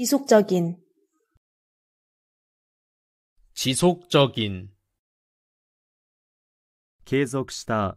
지속적인 지속적인 계속した